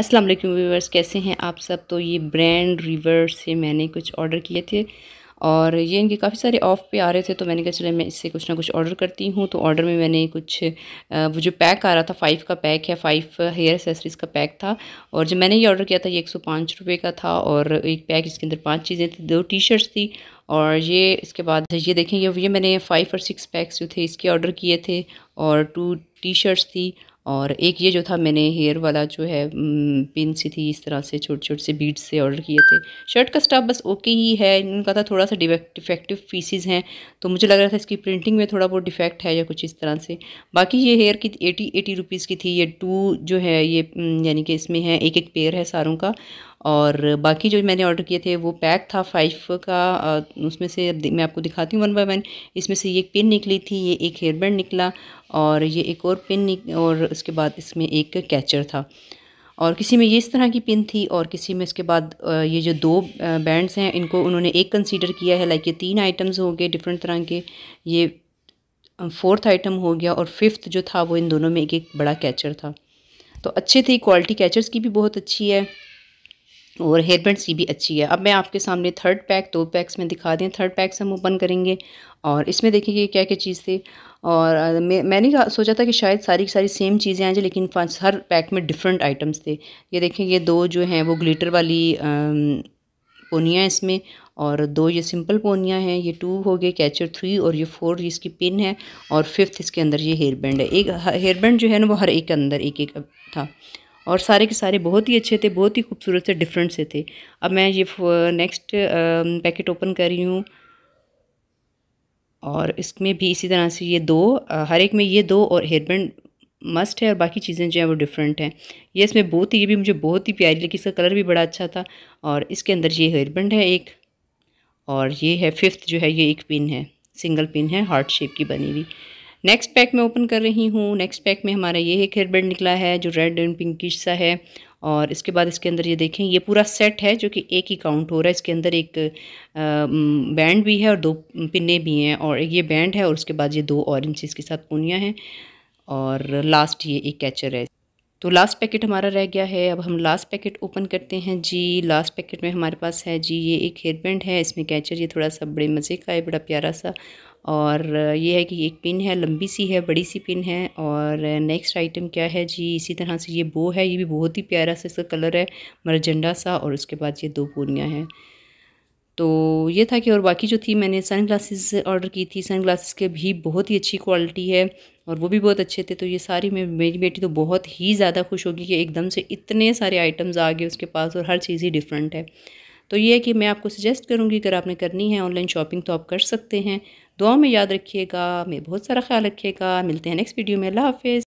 अस्सलाम वालेकुम व्यूवर्स कैसे हैं आप सब तो ये ब्रांड रिवर से मैंने कुछ ऑर्डर किए थे और ये इनके काफ़ी सारे ऑफ़ पे आ रहे थे तो मैंने कहा चले मैं इससे कुछ ना कुछ ऑर्डर करती हूँ तो ऑर्डर में मैंने कुछ वो जो पैक आ रहा था फ़ाइव का पैक है फ़ाइव हेयर एक्सेसरीज़ का पैक था और जब मैंने ये ऑर्डर किया था ये एक सौ पाँच रुपये का था और एक पैक इसके अंदर पाँच चीज़ें थी दो टी शर्ट्स थी और ये इसके बाद ये देखें ये ये मैंने फ़ाइव और सिक्स पैक्स जो थे इसके ऑर्डर किए थे और टू टी शर्ट्स थी और एक ये जो था मैंने हेयर वाला जो है पिन सी थी इस तरह से छोटे छोटे से बीड्स से ऑर्डर किए थे शर्ट का स्टाफ बस ओके ही है इनका था थोड़ा सा डिफेक्टिव पीसीज हैं तो मुझे लग रहा था इसकी प्रिंटिंग में थोड़ा बहुत डिफेक्ट है या कुछ इस तरह से बाकी ये हेयर की एटी एटी रुपीज़ की थी ये टू जो है ये यानी कि इसमें है एक एक पेयर है सारों का और बाकी जो मैंने ऑर्डर किए थे वो पैक था फाइव का उसमें से मैं आपको दिखाती हूँ वन बाय वन इसमें से ये पिन निकली थी ये एक हेयर बैंड निकला और ये एक और पिन और उसके बाद इसमें एक कैचर था और किसी में ये इस तरह की पिन थी और किसी में इसके बाद ये जो दो बैंड्स हैं इनको उन्होंने एक कंसीडर किया है लाइक ये तीन आइटम्स हो गए डिफरेंट तरह के ये फोर्थ आइटम हो गया और फिफ्थ जो था वो इन दोनों में एक एक बड़ा कैचर था तो अच्छे थे क्वालिटी कैचर्स की भी बहुत अच्छी है और हेयर बैंड्स की भी अच्छी है अब मैं आपके सामने थर्ड पैक दो पैक्स में दिखा दें थर्ड पैक्स हम ओपन करेंगे और इसमें देखेंगे क्या क्या चीज़ थी और मैं मैंने सोचा था कि शायद सारी की सारी सेम चीज़ें आएँ लेकिन हर पैक में डिफरेंट आइटम्स थे ये देखें ये दो जो हैं वो ग्लिटर वाली पोनियाँ इसमें और दो ये सिंपल पोनियाँ हैं ये टू हो गए कैचर थ्री और ये फोर इसकी पिन है और फिफ्थ इसके अंदर ये हेयर बैंड है एक हेयर बैंड जो है ना वो हर एक के अंदर एक एक था और सारे के सारे बहुत ही अच्छे थे बहुत ही खूबसूरत से डिफरेंट से थे अब मैं ये नेक्स्ट पैकेट ओपन कर रही हूँ और इसमें भी इसी तरह से ये दो हर एक में ये दो और हेयरबैंड मस्ट है और बाकी चीज़ें जो हैं वो डिफरेंट हैं ये इसमें बहुत ही ये भी मुझे बहुत ही प्यारी लगी इसका कलर भी बड़ा अच्छा था और इसके अंदर ये हेयरबैंड है एक और ये है फिफ्थ जो है ये एक पिन है सिंगल पिन है हार्ट शेप की बनी हुई नेक्स्ट पैक मैं ओपन कर रही हूँ नेक्स्ट पैक में हमारा ये एक हेयर बैंड निकला है जो रेड एंड पिंक सा है और इसके बाद इसके अंदर ये देखें ये पूरा सेट है जो कि एक ही काउंट हो रहा है इसके अंदर एक बैंड भी है और दो पिने भी हैं और ये बैंड है और उसके बाद ये दो ऑरेंज इसके साथ पूनियाँ हैं और लास्ट ये एक कैचर है तो लास्ट पैकेट हमारा रह गया है अब हम लास्ट पैकेट ओपन करते हैं जी लास्ट पैकेट में हमारे पास है जी ये एक हेयर बैंड है इसमें कैचर ये थोड़ा सा बड़े मज़े का है बड़ा प्यारा सा और ये है कि एक पिन है लंबी सी है बड़ी सी पिन है और नेक्स्ट आइटम क्या है जी इसी तरह से ये बो है ये भी बहुत ही प्यारा सा इसका कलर है मरजंडा सा और उसके बाद ये दो पूनियाँ हैं तो ये था कि और बाकी जो थी मैंने सन ग्लासेस ऑर्डर की थी सन ग्लासेस के भी बहुत ही अच्छी क्वालिटी है और वो भी बहुत अच्छे थे तो ये सारी में मेरी बेटी तो बहुत ही ज़्यादा खुश होगी कि एकदम से इतने सारे आइटम्स आ गए उसके पास और हर चीज़ ही डिफरेंट है तो ये है कि मैं आपको सजेस्ट करूँगी अगर आपने करनी है ऑनलाइन शॉपिंग तो आप कर सकते हैं दुआ में याद रखिएगा मैं बहुत सारा ख्याल रखिएगा मिलते हैं नेक्स्ट वीडियो में अल्लाह हाफिज़